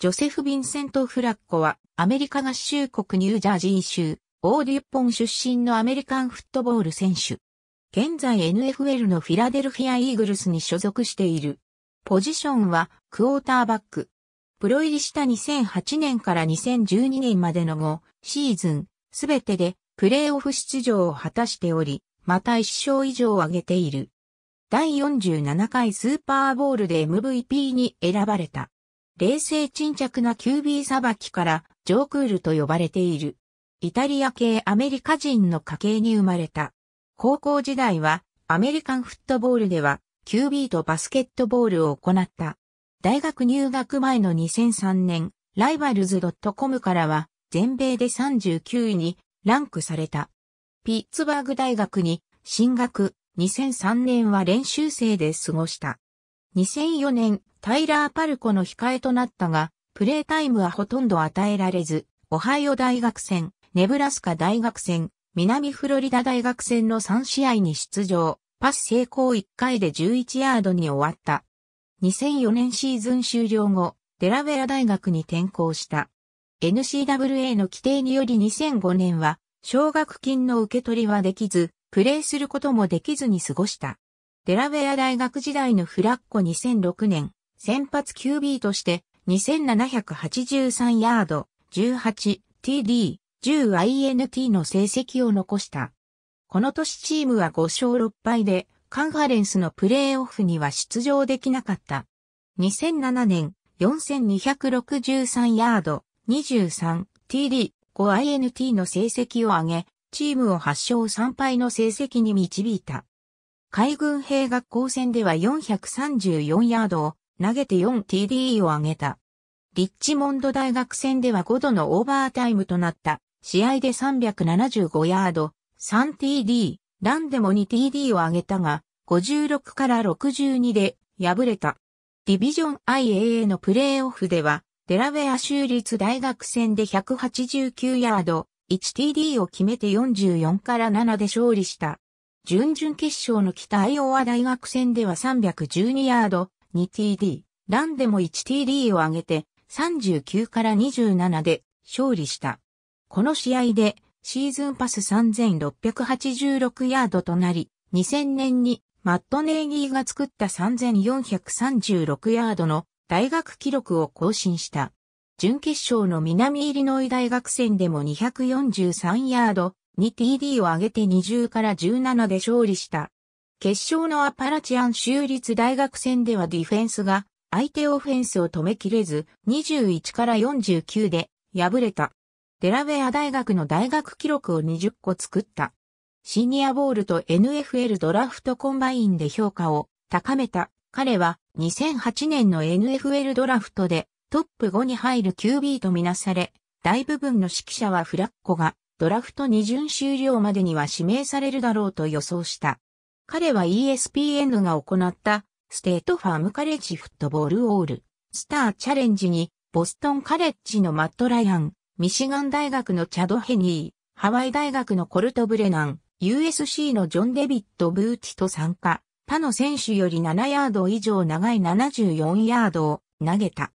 ジョセフ・ヴィンセント・フラッコは、アメリカ合衆国ニュージャージー州、オーデュッポン出身のアメリカンフットボール選手。現在 NFL のフィラデルフィア・イーグルスに所属している。ポジションは、クォーターバック。プロ入りした2008年から2012年までの5シーズン、すべてでプレーオフ出場を果たしており、また1勝以上を挙げている。第47回スーパーボールで MVP に選ばれた。冷静沈着な QB さばきから、ジョークールと呼ばれている。イタリア系アメリカ人の家系に生まれた。高校時代は、アメリカンフットボールでは、QB とバスケットボールを行った。大学入学前の2003年、ライバルズ .com からは、全米で39位にランクされた。ピッツバーグ大学に進学、2003年は練習生で過ごした。2004年タイラー・パルコの控えとなったが、プレータイムはほとんど与えられず、オハイオ大学戦、ネブラスカ大学戦、南フロリダ大学戦の3試合に出場、パス成功1回で11ヤードに終わった。2004年シーズン終了後、デラウェア大学に転校した。n c w a の規定により2005年は、奨学金の受け取りはできず、プレーすることもできずに過ごした。デラウェア大学時代のフラッコ2006年、先発 QB として2783ヤード、18TD、10INT の成績を残した。この年チームは5勝6敗で、カンファレンスのプレーオフには出場できなかった。2007年、4263ヤード、23TD、5INT の成績を上げ、チームを8勝3敗の成績に導いた。海軍兵学校戦では434ヤードを投げて 4TD を挙げた。リッチモンド大学戦では5度のオーバータイムとなった。試合で375ヤード、3TD、ランでも 2TD を挙げたが、56から62で敗れた。ディビジョン IAA のプレーオフでは、デラウェア州立大学戦で189ヤード、1TD を決めて44から7で勝利した。準々決勝の北アイオワ大学戦では312ヤード、2TD、ランでも 1TD を上げて39から27で勝利した。この試合でシーズンパス3686ヤードとなり、2000年にマット・ネーギーが作った3436ヤードの大学記録を更新した。準決勝の南イリノイ大学戦でも243ヤード、2TD を上げて20から17で勝利した。決勝のアパラチアン州立大学戦ではディフェンスが相手オフェンスを止めきれず21から49で敗れた。デラウェア大学の大学記録を20個作った。シニアボールと NFL ドラフトコンバインで評価を高めた。彼は2008年の NFL ドラフトでトップ5に入る QB とみなされ、大部分の指揮者はフラッコがドラフト2巡終了までには指名されるだろうと予想した。彼は ESPN が行ったステートファームカレッジフットボールオールスターチャレンジにボストンカレッジのマット・ライアン、ミシガン大学のチャド・ヘニー、ハワイ大学のコルト・ブレナン、USC のジョン・デビッド・ブーティと参加。他の選手より7ヤード以上長い74ヤードを投げた。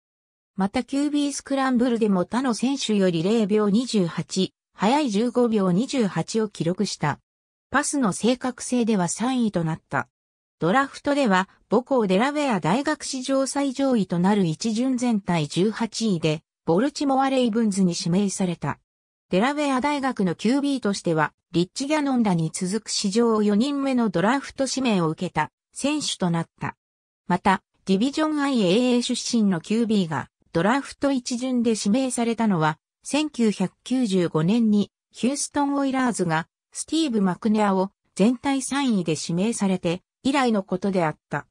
また QB スクランブルでも他の選手より0秒28、早い15秒28を記録した。パスの正確性では3位となった。ドラフトでは母校デラウェア大学史上最上位となる一巡全体18位で、ボルチモア・レイブンズに指名された。デラウェア大学の QB としては、リッチ・ギャノンらに続く史上4人目のドラフト指名を受けた選手となった。また、ディビジョン IAA 出身の QB がドラフト一巡で指名されたのは、1995年にヒューストン・オイラーズがスティーブ・マクネアを全体3位で指名されて以来のことであった。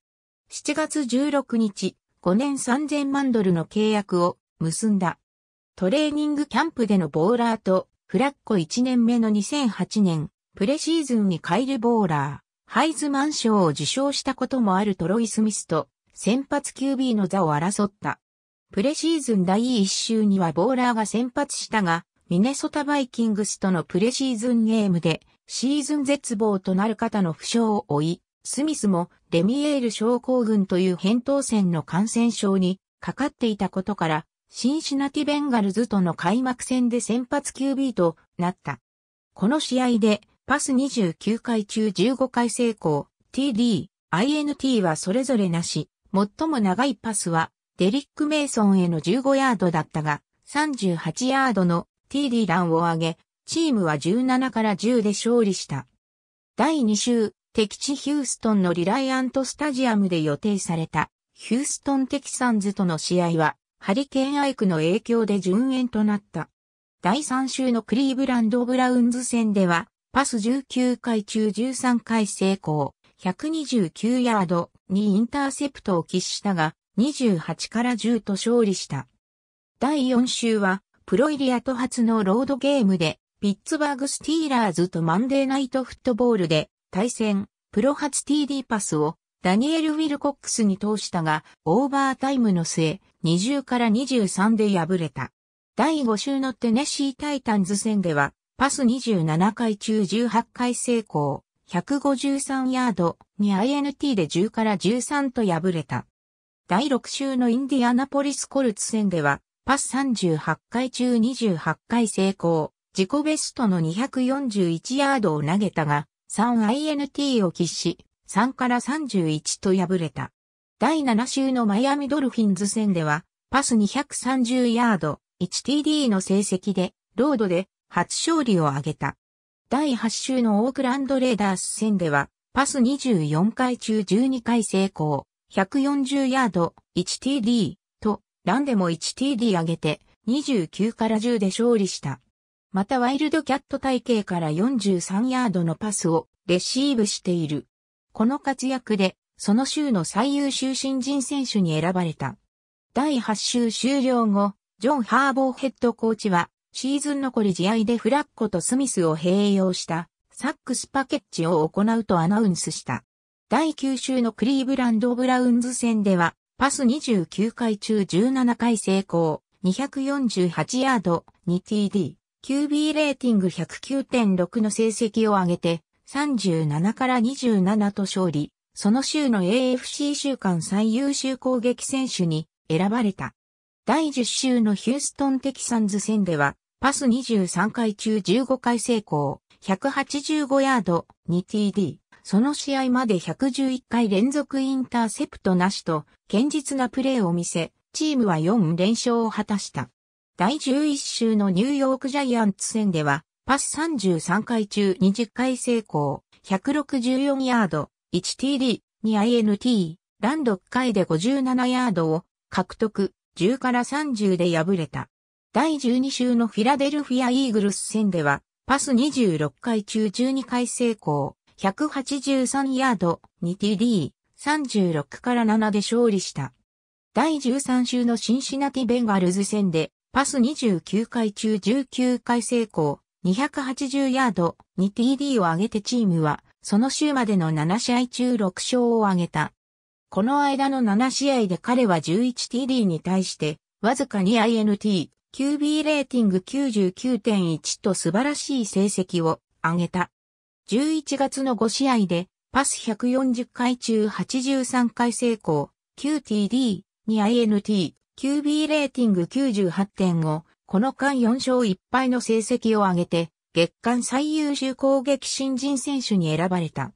7月16日、5年3000万ドルの契約を結んだ。トレーニングキャンプでのボーラーと、フラッコ1年目の2008年、プレシーズンにカイル・ボーラー、ハイズマン賞を受賞したこともあるトロイ・スミスと、先発 QB の座を争った。プレシーズン第1週にはボーラーが先発したが、ミネソタバイキングスとのプレシーズンゲームで、シーズン絶望となる方の負傷を負い、スミスもレミエール症候群という扁桃腺の感染症にかかっていたことから、シンシナティベンガルズとの開幕戦で先発 QB となった。この試合でパス29回中15回成功、TD、INT はそれぞれなし、最も長いパスはデリック・メイソンへの15ヤードだったが、38ヤードの TD ランを挙げ、チームは17から10で勝利した。第2週、敵地ヒューストンのリライアントスタジアムで予定された、ヒューストンテキサンズとの試合は、ハリケーンアイクの影響で順延となった。第3週のクリーブランド・ブラウンズ戦では、パス19回中13回成功、129ヤードにインターセプトを喫したが、28から10と勝利した。第4週は、プロイリアト初のロードゲームで、ピッツバーグスティーラーズとマンデーナイトフットボールで対戦、プロ初 TD パスをダニエル・ウィルコックスに通したが、オーバータイムの末、20から23で敗れた。第5週のテネシー・タイタンズ戦では、パス27回中18回成功、153ヤードに INT で10から13と敗れた。第6週のインディアナポリス・コルツ戦では、パス38回中28回成功、自己ベストの241ヤードを投げたが、3INT を喫し、3から31と敗れた。第7週のマイアミドルフィンズ戦では、パス230ヤード、1TD の成績で、ロードで初勝利を挙げた。第8週のオークランドレーダース戦では、パス24回中12回成功、140ヤード、1TD、ランでも 1TD 上げて29から10で勝利した。またワイルドキャット体系から43ヤードのパスをレシーブしている。この活躍で、その週の最優秀新人選手に選ばれた。第8週終了後、ジョン・ハーボーヘッドコーチは、シーズン残り試合でフラッコとスミスを併用したサックスパケッチを行うとアナウンスした。第9週のクリーブランド・ブラウンズ戦ではパス29回中17回成功、248ヤード、2TD、QB レーティング109.6の成績を上げて、37から27と勝利、その週の AFC 週間最優秀攻撃選手に選ばれた。第10週のヒューストンテキサンズ戦では、パス23回中15回成功、185ヤード、2TD、その試合まで111回連続インターセプトなしと、堅実なプレーを見せ、チームは4連勝を果たした。第11週のニューヨークジャイアンツ戦では、パス33回中20回成功、164ヤード、1TD、2INT、ラン6回で57ヤードを獲得、10から30で敗れた。第12週のフィラデルフィアイーグルス戦では、パス26回中12回成功、183ヤード、2TD、36から7で勝利した。第13週のシンシナティベンガルズ戦で、パス29回中19回成功、280ヤード、2TD を上げてチームは、その週までの7試合中6勝を挙げた。この間の7試合で彼は 11TD に対して、わずかに INT、QB レーティング99.1と素晴らしい成績を上げた。11月の5試合で、パス140回中83回成功、QTD、2INT、QB レーティング9 8を、この間4勝1敗の成績を挙げて、月間最優秀攻撃新人選手に選ばれた。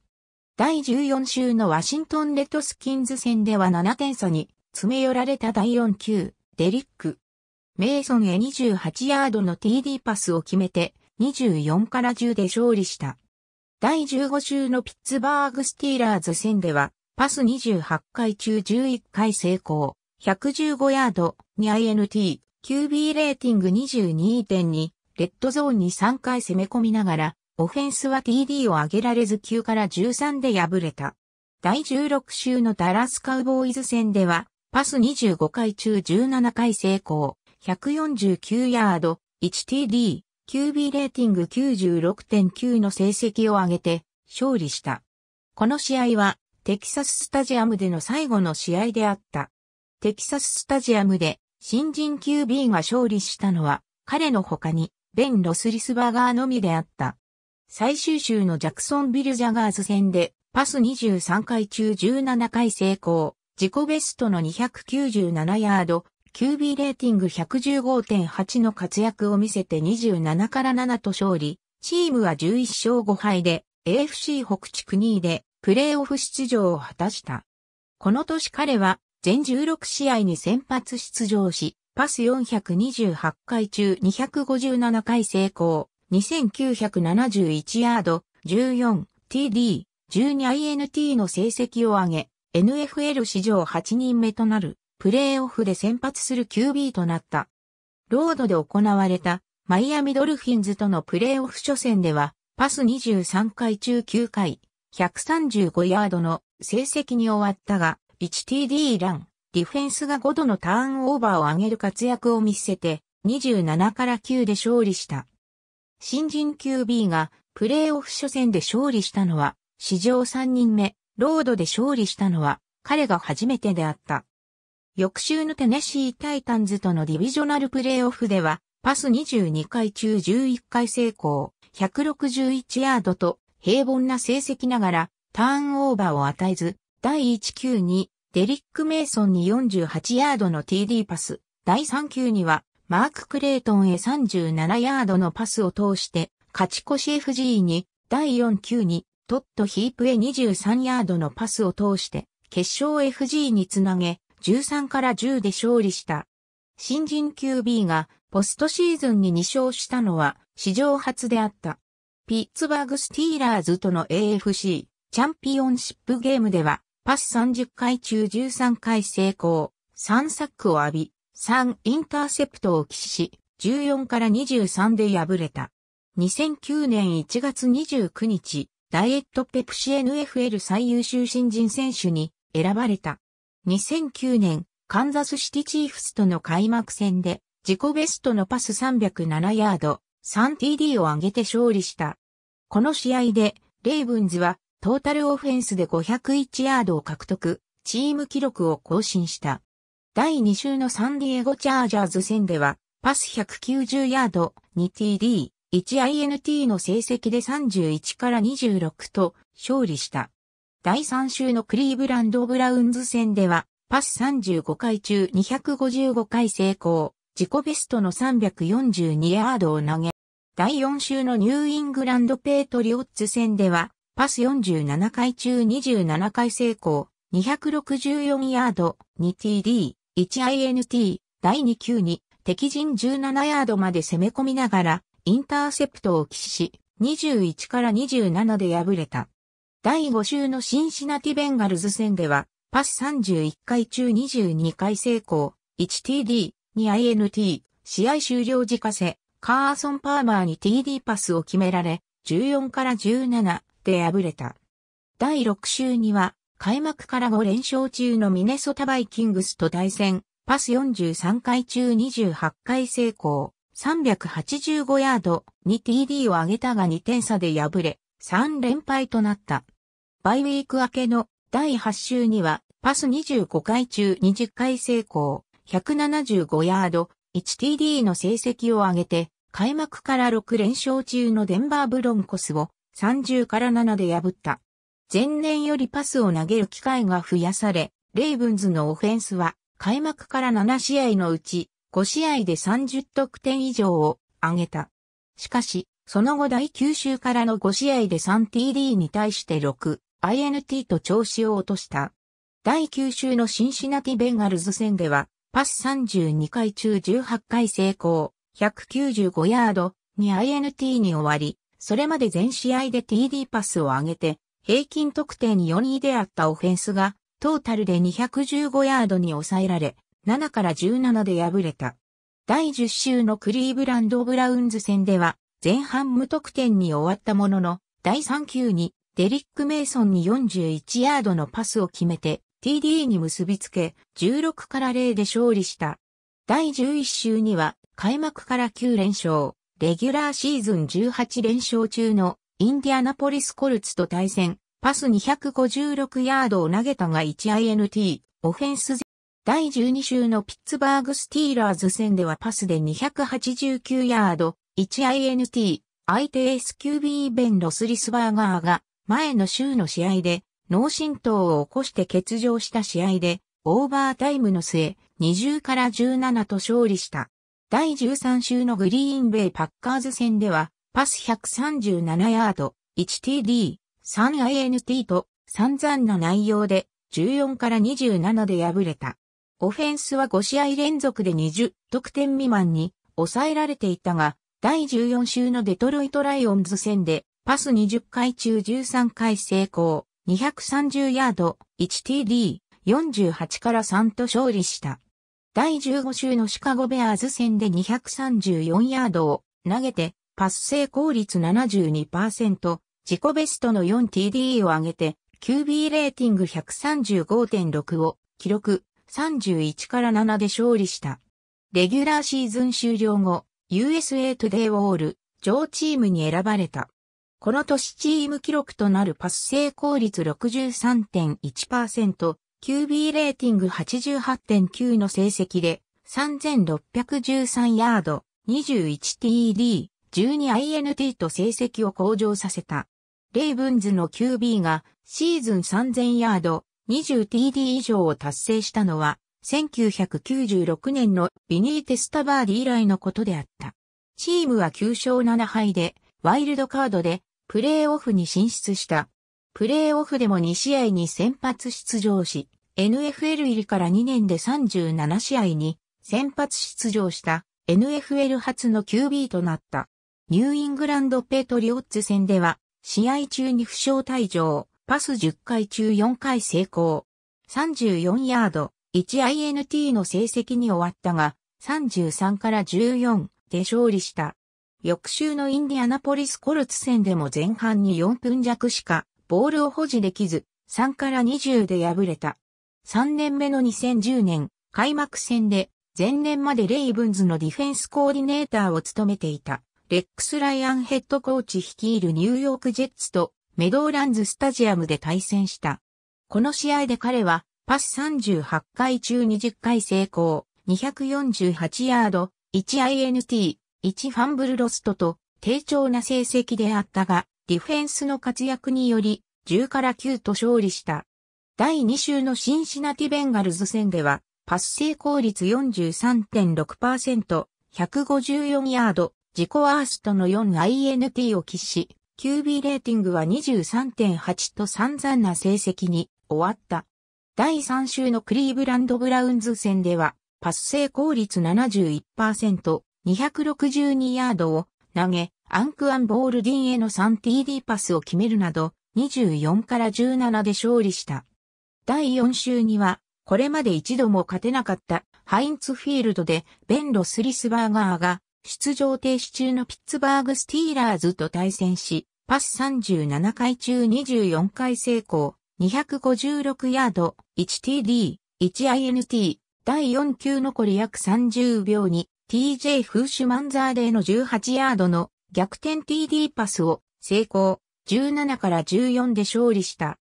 第14週のワシントンレッドスキンズ戦では7点差に詰め寄られた第4球、デリック。メイソンへ28ヤードの TD パスを決めて24から10で勝利した。第15週のピッツバーグスティーラーズ戦では、パス28回中11回成功、115ヤードに INT、QB レーティング22.2、レッドゾーンに3回攻め込みながら、オフェンスは TD を上げられず9から13で敗れた。第16週のダラスカウボーイズ戦では、パス25回中17回成功、149ヤード、1TD、QB レーティング96.9の成績を上げて勝利した。この試合はテキサススタジアムでの最後の試合であった。テキサススタジアムで新人 QB が勝利したのは彼の他にベン・ロスリスバーガーのみであった。最終週のジャクソンビル・ジャガーズ戦でパス23回中17回成功、自己ベストの297ヤード、QB レーティング115.8の活躍を見せて27から7と勝利、チームは11勝5敗で AFC 北地区2位でプレーオフ出場を果たした。この年彼は全16試合に先発出場し、パス428回中257回成功、2971ヤード、14TD、12INT の成績を上げ、NFL 史上8人目となるプレーオフで先発する QB となった。ロードで行われたマイアミドルフィンズとのプレーオフ初戦では、パス23回中9回、135ヤードの成績に終わったが、1TD ラン、ディフェンスが5度のターンオーバーを上げる活躍を見せて、27から9で勝利した。新人 QB がプレーオフ初戦で勝利したのは、史上3人目、ロードで勝利したのは、彼が初めてであった。翌週のテネシータイタンズとのディビジョナルプレイオフでは、パス22回中11回成功、161ヤードと平凡な成績ながら、ターンオーバーを与えず、第1球にデリック・メイソンに48ヤードの TD パス、第3球にはマーク・クレイトンへ37ヤードのパスを通して、勝ち越し FG に第4球にトット・ヒープへ23ヤードのパスを通して、決勝 FG につなげ、13から10で勝利した。新人 QB がポストシーズンに2勝したのは史上初であった。ピッツバーグスティーラーズとの AFC チャンピオンシップゲームではパス30回中13回成功、3サックを浴び、3インターセプトを起死し、14から23で敗れた。2009年1月29日、ダイエットペプシ NFL 最優秀新人選手に選ばれた。2009年、カンザスシティチーフスとの開幕戦で、自己ベストのパス307ヤード、3TD を上げて勝利した。この試合で、レイブンズは、トータルオフェンスで501ヤードを獲得、チーム記録を更新した。第2週のサンディエゴチャージャーズ戦では、パス190ヤード、2TD、1INT の成績で31から26と勝利した。第3週のクリーブランド・ブラウンズ戦では、パス35回中255回成功、自己ベストの342ヤードを投げ、第4週のニューイングランド・ペートリオッツ戦では、パス47回中27回成功、264ヤード、2TD、1INT、第2球に、敵陣17ヤードまで攻め込みながら、インターセプトを起死し、21から27で敗れた。第5週のシンシナティベンガルズ戦では、パス31回中22回成功、1TD、2INT、試合終了時かせ、カーソン・パーマーに TD パスを決められ、14から17で敗れた。第6週には、開幕から5連勝中のミネソタバイキングスと対戦、パス43回中28回成功、385ヤードに TD を上げたが2点差で敗れ、3連敗となった。バイウィーク明けの第8週には、パス25回中20回成功、175ヤード、1TD の成績を上げて、開幕から6連勝中のデンバーブロンコスを30から7で破った。前年よりパスを投げる機会が増やされ、レイブンズのオフェンスは開幕から7試合のうち5試合で30得点以上を上げた。しかし、その後第9週からの5試合で 3TD に対して6、INT と調子を落とした。第9週のシンシナティベンガルズ戦では、パス32回中18回成功、195ヤードに INT に終わり、それまで全試合で TD パスを上げて、平均得点4位であったオフェンスが、トータルで215ヤードに抑えられ、7から17で敗れた。第10週のクリーブランド・ブラウンズ戦では、前半無得点に終わったものの、第3球にデリック・メイソンに41ヤードのパスを決めて TD に結びつけ16から0で勝利した。第11週には開幕から9連勝、レギュラーシーズン18連勝中のインディアナポリスコルツと対戦、パス256ヤードを投げたが 1INT、オフェンス第12週のピッツバーグスティーラーズ戦ではパスで289ヤード、1INT、相手 s QB ベン・ロスリスバーガーが前の週の試合で脳震盪を起こして欠場した試合で、オーバータイムの末、20から17と勝利した。第13週のグリーンベイパッカーズ戦では、パス137ヤード、1TD、3INT と散々な内容で14から27で敗れた。オフェンスは5試合連続で20得点未満に抑えられていたが、第14週のデトロイトライオンズ戦でパス20回中13回成功、230ヤード、1TD、48から3と勝利した。第15週のシカゴベアーズ戦で234ヤードを投げて、パス成功率72%、自己ベストの 4TD を上げて、QB レーティング135.6を記録31から7で勝利した。レギュラーシーズン終了後、USA トゥデイ a ール、上チームに選ばれた。この年チーム記録となるパス成功率63.1%、QB レーティング88.9の成績で、3613ヤード、21TD、12INT と成績を向上させた。レイブンズの QB がシーズン3000ヤード、20TD 以上を達成したのは、1996年のビニーテスタバーディ以来のことであった。チームは9勝7敗で、ワイルドカードでプレーオフに進出した。プレーオフでも2試合に先発出場し、NFL 入りから2年で37試合に先発出場した NFL 初の QB となった。ニューイングランドペトリオッツ戦では、試合中に負傷退場、パス10回中4回成功。34ヤード、1INT の成績に終わったが、33から14で勝利した。翌週のインディアナポリスコルツ戦でも前半に4分弱しかボールを保持できず、3から20で敗れた。3年目の2010年、開幕戦で、前年までレイブンズのディフェンスコーディネーターを務めていた、レックス・ライアンヘッドコーチ率いるニューヨーク・ジェッツと、メドーランズ・スタジアムで対戦した。この試合で彼は、パス38回中20回成功、248ヤード、1INT、1ファンブルロストと低調な成績であったが、ディフェンスの活躍により10から9と勝利した。第2週のシンシナティベンガルズ戦では、パス成功率43.6%、154ヤード、自己ワーストの 4INT を喫し、QB レーティングは23.8と散々な成績に終わった。第3週のクリーブランド・ブラウンズ戦では、パス成功率71%、262ヤードを投げ、アンクアン・ボールディンへの 3TD パスを決めるなど、24から17で勝利した。第4週には、これまで一度も勝てなかったハインツフィールドでベン・ロスリスバーガーが出場停止中のピッツバーグスティーラーズと対戦し、パス37回中24回成功、256ヤード、1TD、1INT、第4球残り約30秒に TJ フーシュマンザーデーの18ヤードの逆転 TD パスを成功、17から14で勝利した。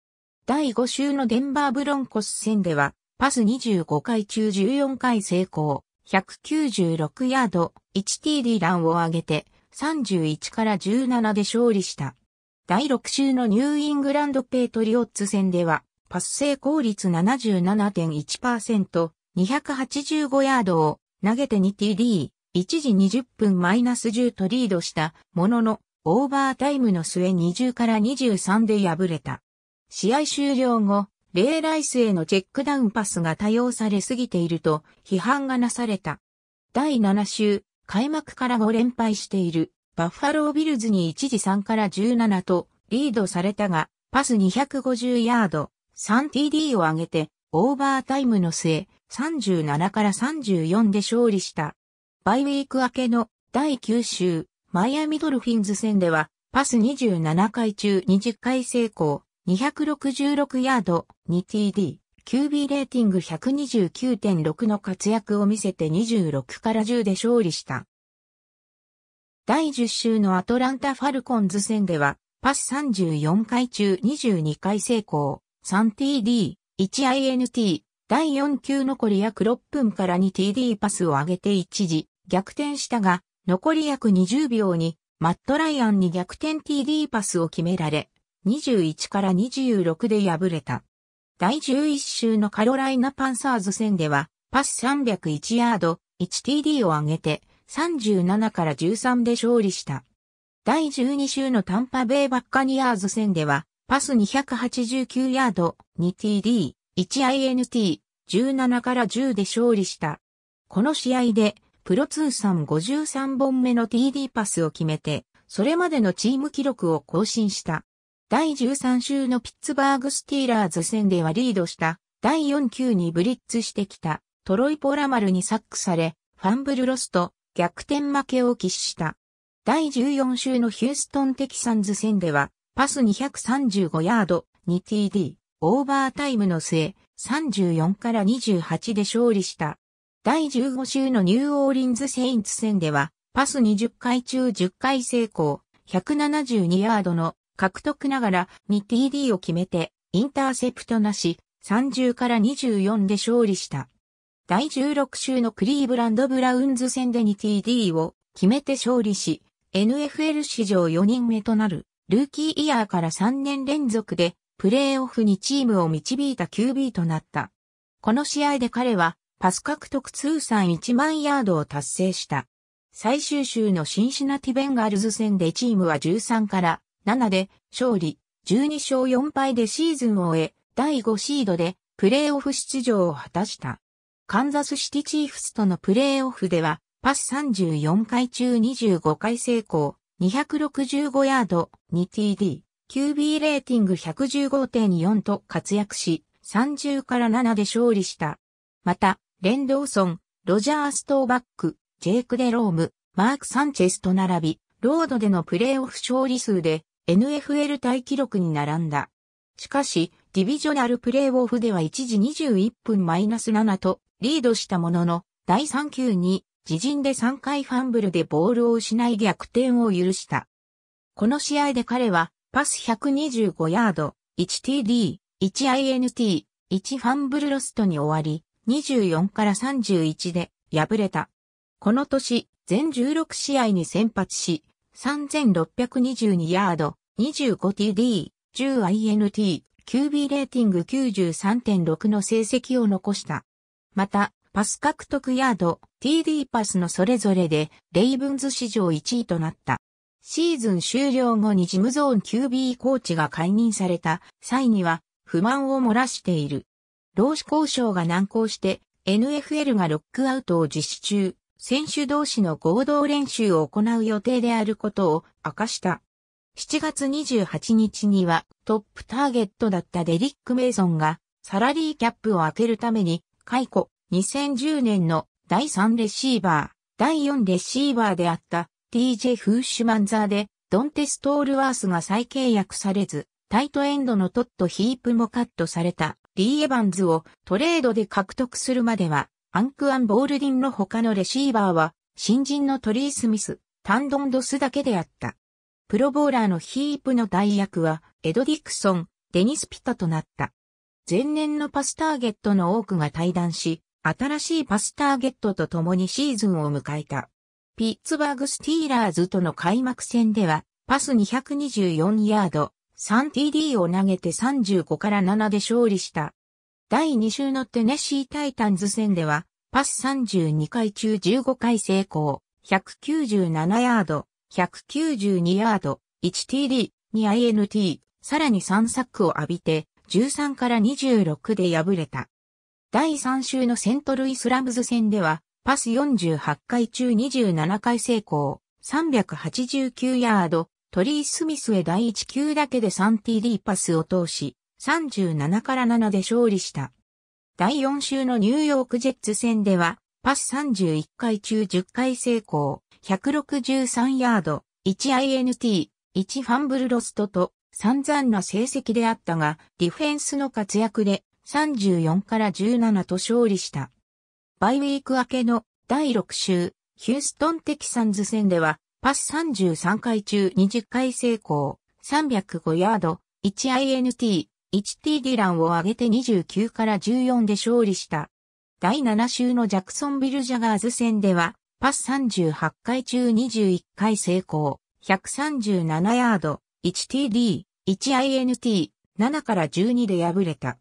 第5週のデンバーブロンコス戦では、パス25回中14回成功、196ヤード、1TD ランを上げて、31から17で勝利した。第6週のニューイングランドペイトリオッツ戦では、パス成功率77.1%、285ヤードを投げて 2TD、一時20分マイナス10とリードしたものの、オーバータイムの末20から23で敗れた。試合終了後、レイライスへのチェックダウンパスが多用されすぎていると批判がなされた。第7週、開幕から5連敗しているバッファロービルズに一時3から17とリードされたが、パス250ヤード、3TD を上げて、オーバータイムの末、37から34で勝利した。バイウィーク明けの第9週、マイアミドルフィンズ戦では、パス27回中20回成功、266ヤード、2TD、QB レーティング129.6の活躍を見せて26から10で勝利した。第10週のアトランタ・ファルコンズ戦では、パス34回中22回成功、3TD、1INT、第4球残り約6分から 2TD パスを上げて一時逆転したが、残り約20秒にマット・ライアンに逆転 TD パスを決められ、21から26で敗れた。第11週のカロライナ・パンサーズ戦では、パス301ヤード、1TD を上げて、37から13で勝利した。第12週のタンパベイ・バッカニアーズ戦では、パス289ヤード、2TD、1INT、17から10で勝利した。この試合で、プロ通算53本目の TD パスを決めて、それまでのチーム記録を更新した。第13週のピッツバーグスティーラーズ戦ではリードした、第4球にブリッツしてきた、トロイ・ポラマルにサックされ、ファンブルロスト、逆転負けを喫した。第14週のヒューストン・テキサンズ戦では、パス235ヤード、2TD。オーバータイムの末、34から28で勝利した。第15週のニューオーリンズ・セインツ戦では、パス20回中10回成功、172ヤードの獲得ながら 2TD を決めて、インターセプトなし、30から24で勝利した。第16週のクリーブランド・ブラウンズ戦で 2TD を決めて勝利し、NFL 史上4人目となる、ルーキーイヤーから3年連続でプレーオフにチームを導いた QB となった。この試合で彼はパス獲得通算1万ヤードを達成した。最終週のシンシナティベンガルズ戦でチームは13から7で勝利、12勝4敗でシーズンを終え、第5シードでプレーオフ出場を果たした。カンザスシティチーフスとのプレーオフでは、パス34回中25回成功、265ヤード、2TD。QB レーティング115.4と活躍し、30から7で勝利した。また、レンドーソン、ロジャー・ストーバック、ジェイク・デ・ローム、マーク・サンチェスと並び、ロードでのプレーオフ勝利数で NFL 大記録に並んだ。しかし、ディビジョナルプレーオフでは一時21分マイナス7とリードしたものの、第3球に自陣で3回ファンブルでボールを失い逆転を許した。この試合で彼はパス125ヤード、1TD、1INT、1ファンブルロストに終わり、24から31で敗れた。この年、全16試合に先発し、3622ヤード、25TD、10INT、QB レーティング93.6の成績を残した。また、パス獲得ヤード、TD パスのそれぞれで、レイブンズ史上1位となった。シーズン終了後にジムゾーン QB コーチが解任された際には不満を漏らしている。労使交渉が難航して NFL がロックアウトを実施中、選手同士の合同練習を行う予定であることを明かした。7月28日にはトップターゲットだったデリック・メイソンがサラリーキャップを開けるために解雇2010年の第3レシーバー、第4レシーバーであった DJ フーシュマンザーで、ドンテストールワースが再契約されず、タイトエンドのトットヒープもカットされた、リー・エバンズをトレードで獲得するまでは、アンクアン・ボールディンの他のレシーバーは、新人のトリー・スミス、タンドン・ドスだけであった。プロボーラーのヒープの代役は、エド・ディクソン、デニス・ピタとなった。前年のパスターゲットの多くが退団し、新しいパスターゲットと共にシーズンを迎えた。ピッツバーグスティーラーズとの開幕戦では、パス224ヤード、3TD を投げて35から7で勝利した。第2週のテネシータイタンズ戦では、パス32回中15回成功、197ヤード、192ヤード、1TD、2INT、さらに3サックを浴びて、13から26で敗れた。第3週のセントルイスラムズ戦では、パス48回中27回成功、389ヤード、トリー・スミスへ第1球だけで 3TD パスを通し、37から7で勝利した。第4週のニューヨークジェッツ戦では、パス31回中10回成功、163ヤード、1INT、1ファンブルロストと散々な成績であったが、ディフェンスの活躍で34から17と勝利した。バイウィーク明けの第6週、ヒューストンテキサンズ戦では、パス33回中20回成功、305ヤード、1INT、1TD ランを上げて29から14で勝利した。第7週のジャクソンビルジャガーズ戦では、パス38回中21回成功、137ヤード、1TD、1INT、7から12で敗れた。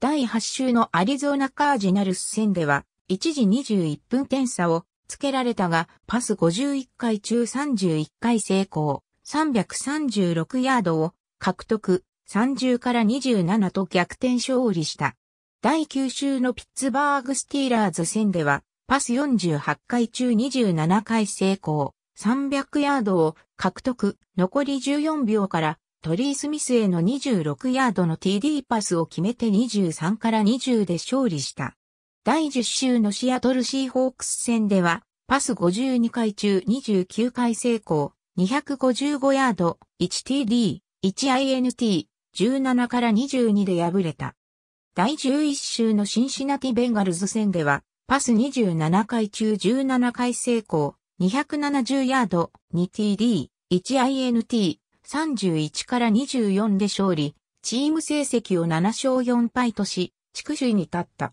第8週のアリゾナカージナルス戦では、1時21分点差をつけられたが、パス51回中31回成功、336ヤードを獲得、30から27と逆転勝利した。第9週のピッツバーグスティーラーズ戦では、パス48回中27回成功、300ヤードを獲得、残り14秒からトリー・スミスへの26ヤードの TD パスを決めて23から20で勝利した。第10週のシアトルシーホークス戦では、パス52回中29回成功、255ヤード、1TD、1INT、17から22で敗れた。第11週のシンシナティベンガルズ戦では、パス27回中17回成功、270ヤード、2TD、1INT、31から24で勝利、チーム成績を7勝4敗とし、地区首位に立った。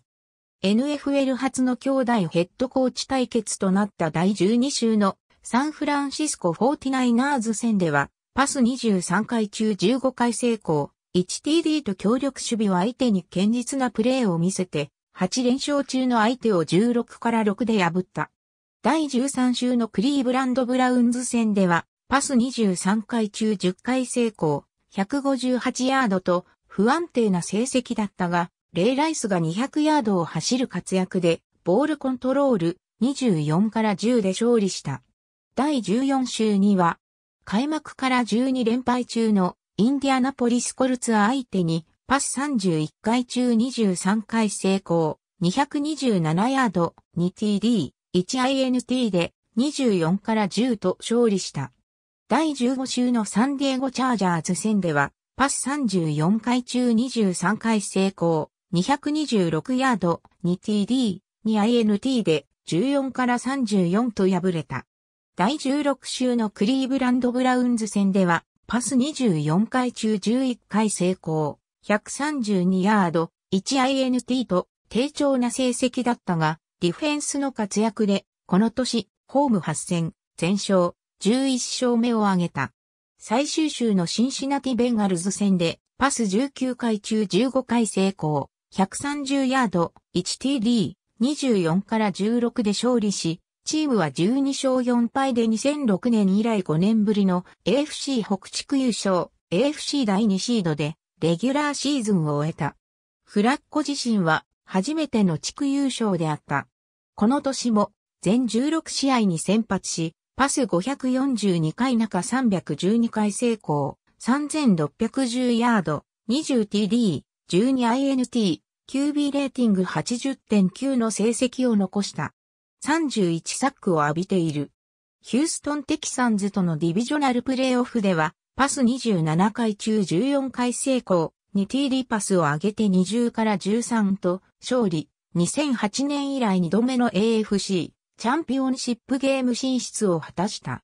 NFL 初の兄弟ヘッドコーチ対決となった第12週のサンフランシスコ 49ers 戦では、パス23回中15回成功、1TD と協力守備は相手に堅実なプレーを見せて、8連勝中の相手を16から6で破った。第13週のクリーブランド・ブラウンズ戦では、パス23回中10回成功、158ヤードと不安定な成績だったが、レイ・ライスが200ヤードを走る活躍で、ボールコントロール24から10で勝利した。第14週には、開幕から12連敗中のインディアナポリスコルツ相手にパス31回中23回成功、227ヤード、2TD、1INT で24から10と勝利した。第15週のサンディエゴチャージャーズ戦では、パス34回中23回成功、226ヤード 2TD に INT で14から34と敗れた。第16週のクリーブランド・ブラウンズ戦では、パス24回中11回成功、132ヤード、1INT と低調な成績だったが、ディフェンスの活躍で、この年、ホーム8戦、全勝、11勝目を挙げた。最終週のシンシナティ・ベンガルズ戦で、パス19回中15回成功、130ヤード 1TD24 から16で勝利し、チームは12勝4敗で2006年以来5年ぶりの AFC 北地区優勝、AFC 第2シードでレギュラーシーズンを終えた。フラッコ自身は初めての地区優勝であった。この年も全16試合に先発し、パス542回中312回成功、3610ヤード、20TD、12INT、QB レーティング80.9の成績を残した。31サックを浴びている。ヒューストン・テキサンズとのディビジョナルプレイオフでは、パス27回中14回成功、2TD パスを上げて20から13と、勝利、2008年以来2度目の AFC、チャンピオンシップゲーム進出を果たした。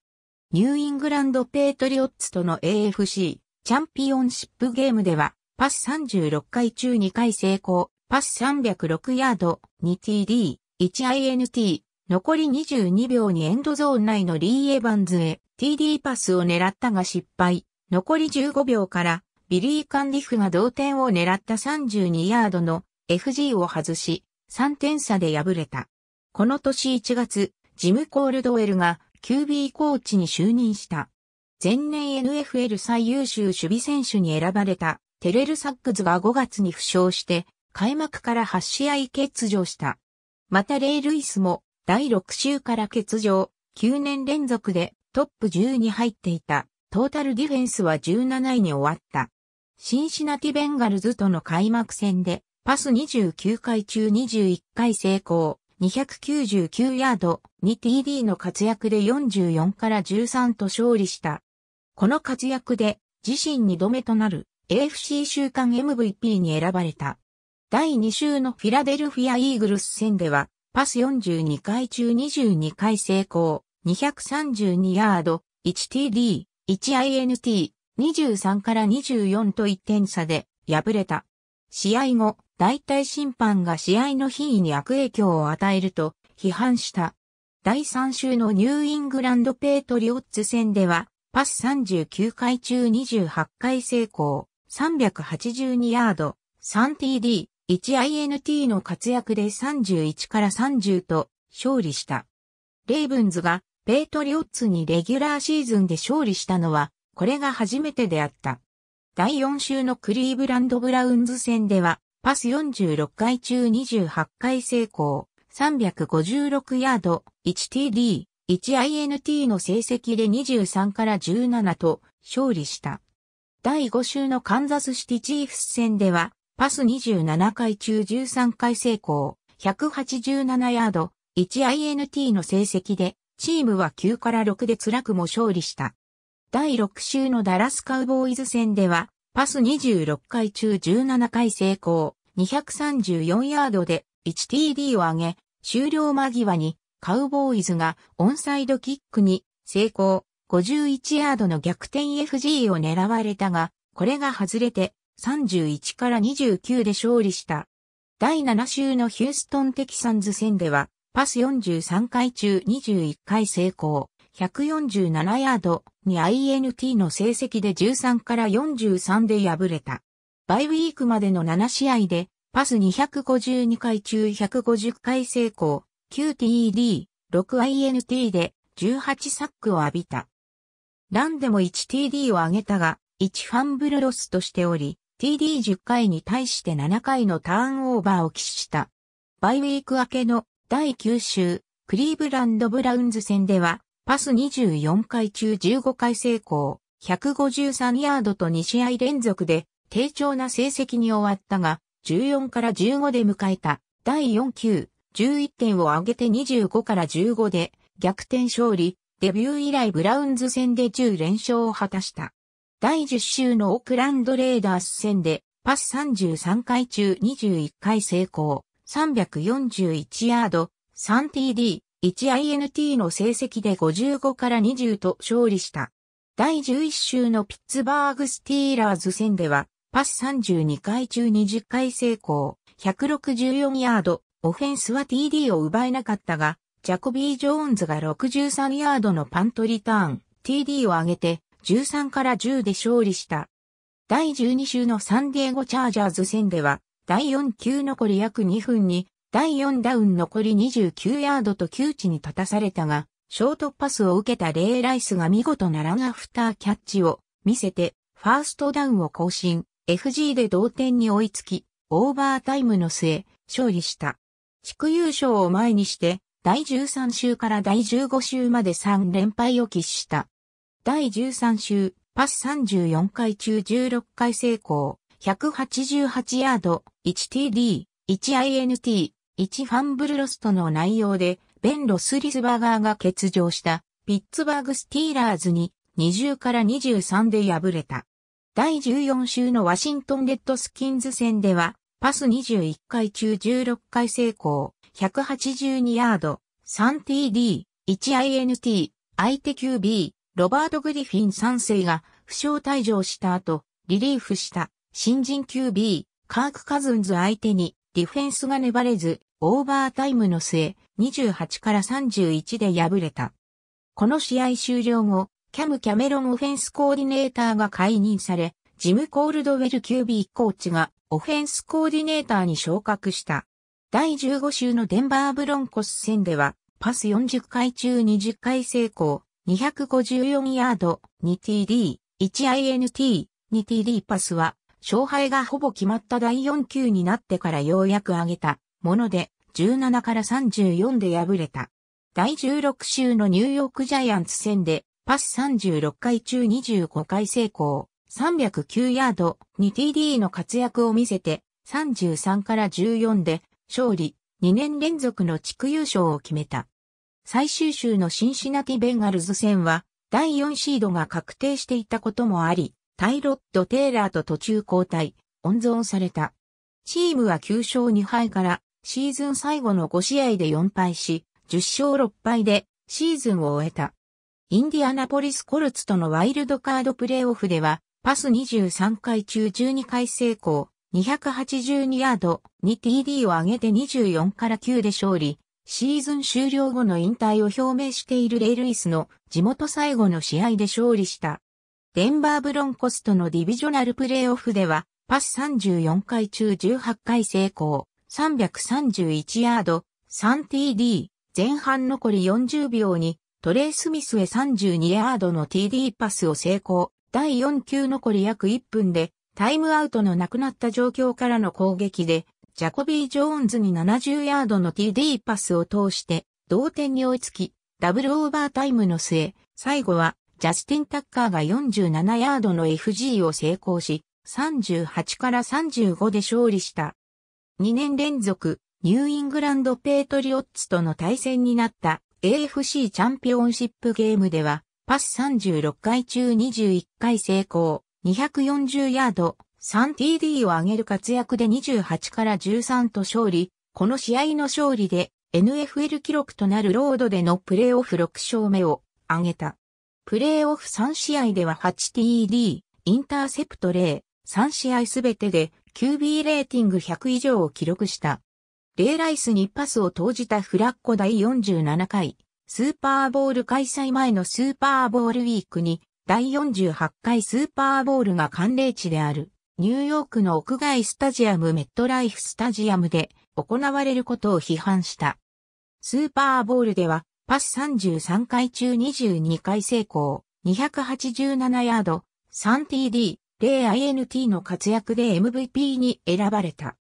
ニューイングランド・ペートリオッツとの AFC、チャンピオンシップゲームでは、パス36回中2回成功、パス306ヤード、2TD、1INT、残り22秒にエンドゾーン内のリー・エヴァンズへ TD パスを狙ったが失敗。残り15秒からビリー・カンディフが同点を狙った32ヤードの FG を外し3点差で敗れた。この年1月、ジム・コールドウェルが QB コーチに就任した。前年 NFL 最優秀守備選手に選ばれたテレル・サックズが5月に負傷して、開幕から8試合欠場した。またレイ・ルイスも第6週から欠場、9年連続でトップ10に入っていた。トータルディフェンスは17位に終わった。シンシナティベンガルズとの開幕戦で、パス29回中21回成功、299ヤード、2TD の活躍で44から13と勝利した。この活躍で、自身2度目となる AFC 週間 MVP に選ばれた。第2週のフィラデルフィア・イーグルス戦では、パス42回中22回成功、232ヤード、1TD、1INT、23から24と1点差で敗れた。試合後、大体審判が試合の品位に悪影響を与えると批判した。第3週のニューイングランドペートリオッツ戦では、パス39回中28回成功、382ヤード、3TD、1INT の活躍で31から30と勝利した。レイブンズがペイトリオッツにレギュラーシーズンで勝利したのは、これが初めてであった。第4週のクリーブランド・ブラウンズ戦では、パス46回中28回成功、356ヤード、1TD、1INT の成績で23から17と勝利した。第5週のカンザスシティチーフス戦では、パス27回中13回成功、187ヤード、1INT の成績で、チームは9から6で辛くも勝利した。第6週のダラスカウボーイズ戦では、パス26回中17回成功、234ヤードで 1TD を上げ、終了間際にカウボーイズがオンサイドキックに成功、51ヤードの逆転 FG を狙われたが、これが外れて31から29で勝利した。第7週のヒューストンテキサンズ戦では、パス43回中21回成功、147ヤードに INT の成績で13から43で敗れた。バイウィークまでの7試合で、パス252回中150回成功、q t d 6INT で18サックを浴びた。ランでも 1TD を挙げたが、1ファンブルロスとしており、TD10 回に対して7回のターンオーバーを喫した。バイウィーク明けの第9週、クリーブランド・ブラウンズ戦では、パス24回中15回成功、153ヤードと2試合連続で、低調な成績に終わったが、14から15で迎えた第4球、11点を上げて25から15で逆転勝利、デビュー以来ブラウンズ戦で10連勝を果たした。第10週のオークランドレーダース戦で、パス33回中21回成功、341ヤード、3TD、1INT の成績で55から20と勝利した。第11週のピッツバーグスティーラーズ戦では、パス32回中20回成功、164ヤード、オフェンスは TD を奪えなかったが、ジャコビー・ジョーンズが63ヤードのパントリターン、TD を上げて、13から10で勝利した。第12週のサンディエゴチャージャーズ戦では、第4球残り約2分に、第4ダウン残り29ヤードと窮地に立たされたが、ショートパスを受けたレイ・ライスが見事なランアフターキャッチを見せて、ファーストダウンを更新、FG で同点に追いつき、オーバータイムの末、勝利した。地区優勝を前にして、第13週から第15週まで3連敗を喫した。第13週、パス34回中16回成功、188ヤード、1TD、1INT、1ファンブルロストの内容で、ベン・ロス・リスバーガーが欠場した、ピッツバーグ・スティーラーズに20から23で敗れた。第14週のワシントン・レッドスキンズ戦では、パス21回中16回成功、182ヤード、3TD、1INT、相手 QB、ロバート・グリフィン3世が負傷退場した後、リリーフした新人 QB、カーク・カズンズ相手にディフェンスが粘れず、オーバータイムの末、28から31で敗れた。この試合終了後、キャム・キャメロンオフェンスコーディネーターが解任され、ジム・コールドウェル QB コーチがオフェンスコーディネーターに昇格した。第15週のデンバーブロンコス戦では、パス40回中20回成功、254ヤード、2TD、1INT、2TD パスは、勝敗がほぼ決まった第4級になってからようやく上げたもので、17から34で敗れた。第16週のニューヨークジャイアンツ戦で、パス36回中25回成功、309ヤード、2TD の活躍を見せて、33から14で勝利、2年連続の地区優勝を決めた。最終週のシンシナティベンガルズ戦は、第4シードが確定していたこともあり、タイロッド・テイラーと途中交代、温存された。チームは9勝2敗からシーズン最後の5試合で4敗し、10勝6敗でシーズンを終えた。インディアナポリスコルツとのワイルドカードプレイオフでは、パス23回中12回成功、282ヤード2 TD を上げて24から9で勝利、シーズン終了後の引退を表明しているレイ・ルイスの地元最後の試合で勝利した。デンバーブロンコストのディビジョナルプレイオフでは、パス34回中18回成功、331ヤード、3TD、前半残り40秒に、トレースミスへ32ヤードの TD パスを成功、第4球残り約1分で、タイムアウトのなくなった状況からの攻撃で、ジャコビー・ジョーンズに70ヤードの TD パスを通して、同点に追いつき、ダブルオーバータイムの末、最後は、ジャスティン・タッカーが47ヤードの FG を成功し、38から35で勝利した。2年連続、ニューイングランド・ペイトリオッツとの対戦になった AFC チャンピオンシップゲームでは、パス36回中21回成功。240ヤード、3TD を上げる活躍で28から13と勝利、この試合の勝利で NFL 記録となるロードでのプレーオフ6勝目を挙げた。プレーオフ3試合では 8TD、インターセプト0、3試合すべてで QB レーティング100以上を記録した。レイライスにパスを投じたフラッコ第47回、スーパーボール開催前のスーパーボールウィークに第48回スーパーボールが寒冷地である、ニューヨークの屋外スタジアムメットライフスタジアムで行われることを批判した。スーパーボールでは、パス33回中22回成功、287ヤード、3TD、0INT の活躍で MVP に選ばれた。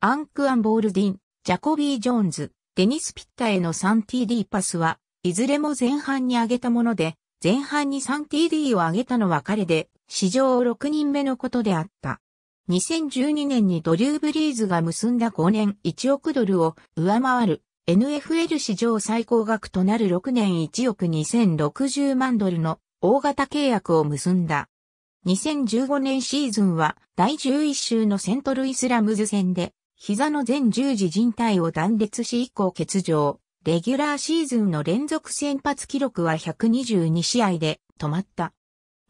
アンクアン・ボールディン、ジャコビー・ジョーンズ、デニス・ピッタへの 3TD パスは、いずれも前半に上げたもので、前半に 3TD を挙げたのは彼で、史上6人目のことであった。2012年にドリュー・ブリーズが結んだ5年1億ドルを上回る NFL 史上最高額となる6年1億2060万ドルの大型契約を結んだ。2015年シーズンは第11週のセントルイスラムズ戦で膝の全十字靭帯を断裂し以降欠場。レギュラーシーズンの連続先発記録は122試合で止まった。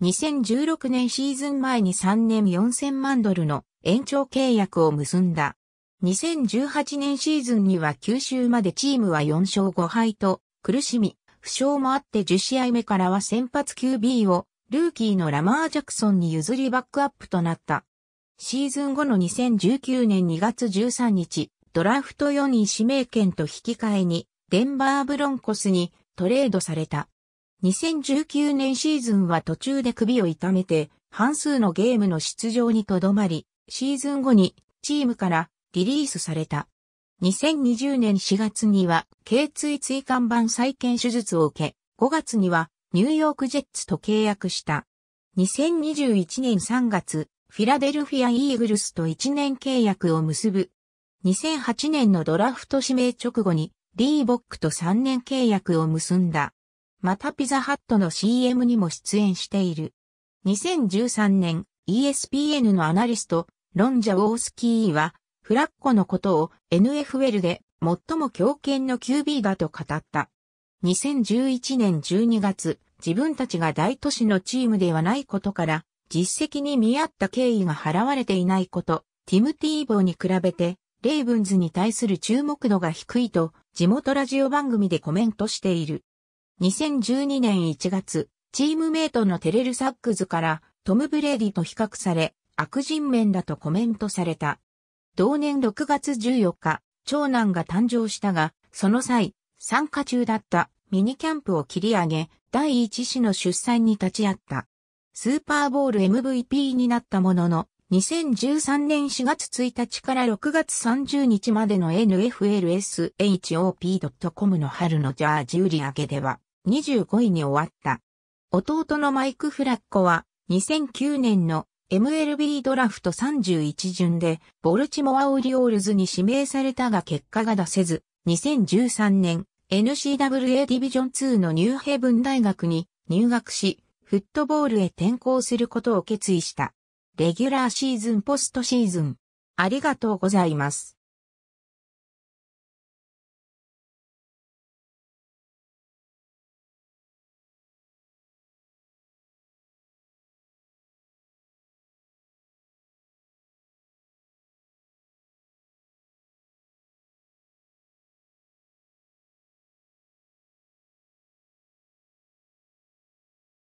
2016年シーズン前に3年4000万ドルの延長契約を結んだ。2018年シーズンには九州までチームは4勝5敗と苦しみ、負傷もあって10試合目からは先発 QB をルーキーのラマー・ジャクソンに譲りバックアップとなった。シーズン後の2019年2月13日、ドラフト4位指名権と引き換えにデンバーブロンコスにトレードされた。2019年シーズンは途中で首を痛めて、半数のゲームの出場にとどまり、シーズン後にチームからリリースされた。2020年4月には、頸椎椎間板再建手術を受け、5月にはニューヨークジェッツと契約した。2021年3月、フィラデルフィア・イーグルスと1年契約を結ぶ。2008年のドラフト指名直後にリーボックと3年契約を結んだ。またピザハットの CM にも出演している。2013年、ESPN のアナリスト、ロンジャ・ウォースキーは、フラッコのことを NFL で最も強権の QB だと語った。2011年12月、自分たちが大都市のチームではないことから、実績に見合った敬意が払われていないこと、ティム・ティーボーに比べて、レイブンズに対する注目度が低いと地元ラジオ番組でコメントしている。2012年1月、チームメイトのテレル・サックズからトム・ブレーディと比較され、悪人面だとコメントされた。同年6月14日、長男が誕生したが、その際、参加中だったミニキャンプを切り上げ、第一子の出産に立ち会った。スーパーボール MVP になったものの、2013年4月1日から6月30日までの NFLSHOP.com の春のジャージ売上では25位に終わった。弟のマイク・フラッコは2009年の MLB ドラフト31巡でボルチモア・オリオールズに指名されたが結果が出せず2013年 n c w a ディビジョン2のニューヘブン大学に入学しフットボールへ転校することを決意した。レギュラーシーズンポストシーズン。ありがとうございます。